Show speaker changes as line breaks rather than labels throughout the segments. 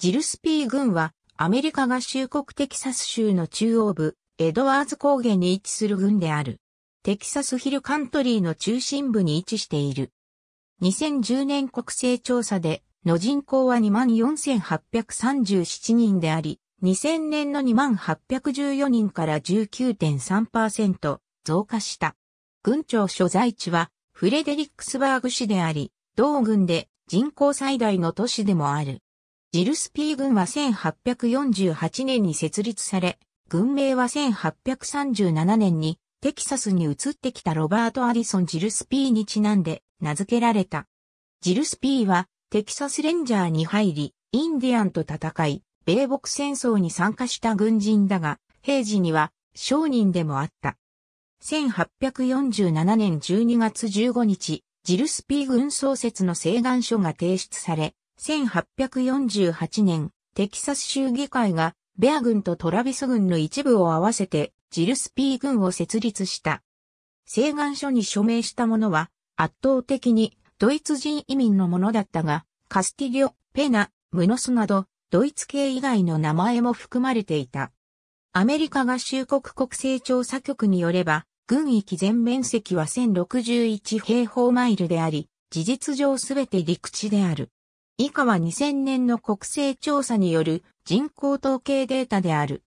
ジルスピー郡はアメリカ合衆国テキサス州の中央部、エドワーズ高原に位置する郡である。テキサスヒルカントリーの中心部に位置している。2010年国勢調査での人口は24,837人であり、2000年の2,814人から19.3%増加した。郡庁所在地はフレデリックスバーグ市であり、同郡で人口最大の都市でもある。ジルスピー軍は1848年に設立され、軍名は1837年にテキサスに移ってきたロバート・アディソン・ジルスピーにちなんで名付けられた。ジルスピーはテキサスレンジャーに入り、インディアンと戦い、米国戦争に参加した軍人だが、平時には商人でもあった。1847年12月15日、ジルスピー軍創設の請願書が提出され、1848年、テキサス州議会が、ベア軍とトラビス軍の一部を合わせて、ジルスピー軍を設立した。請願書に署名した者は、圧倒的にドイツ人移民のものだったが、カスティリオ、ペナ、ムノスなど、ドイツ系以外の名前も含まれていた。アメリカ合衆国国勢調査局によれば、軍域全面積は1061平方マイルであり、事実上すべて陸地である。以下は2000年の国勢調査による人口統計データである。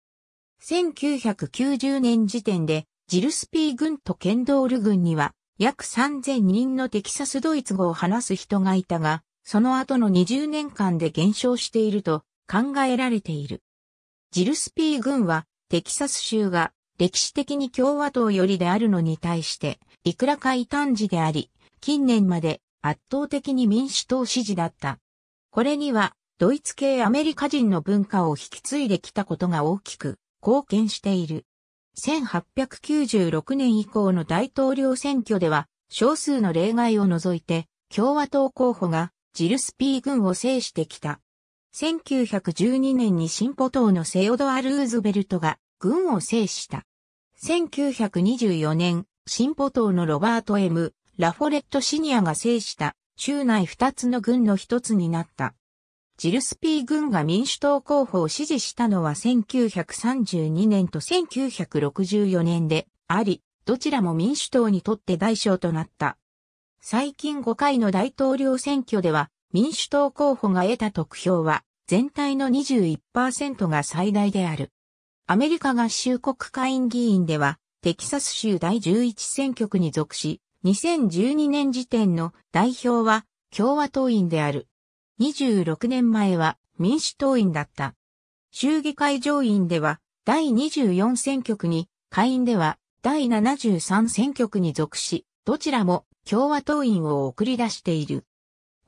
1990年時点でジルスピー軍とケンドール軍には約3000人のテキサスドイツ語を話す人がいたが、その後の20年間で減少していると考えられている。ジルスピー軍はテキサス州が歴史的に共和党よりであるのに対して、いくらか異端児であり、近年まで圧倒的に民主党支持だった。これには、ドイツ系アメリカ人の文化を引き継いできたことが大きく貢献している。1896年以降の大統領選挙では、少数の例外を除いて、共和党候補がジルスピー軍を制してきた。1912年に進歩党のセオドア・ルーズベルトが軍を制した。1924年、進歩党のロバート・ M・ ラフォレット・シニアが制した州内二つの軍の一つになった。ジルスピー軍が民主党候補を支持したのは1932年と1964年であり、どちらも民主党にとって大償となった。最近5回の大統領選挙では民主党候補が得た得票は全体の21%が最大である。アメリカ合衆国会員議員ではテキサス州第11選挙区に属し、2012年時点の代表は共和党員である。26年前は民主党員だった。衆議会上院では第24選挙区に、下院では第73選挙区に属し、どちらも共和党員を送り出している。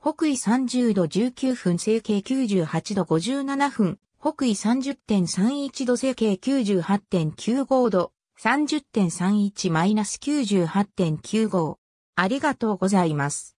北緯30度19分整形98度57分、北緯30.31度整形98.95度、30.31-98.95。ありがとうございます。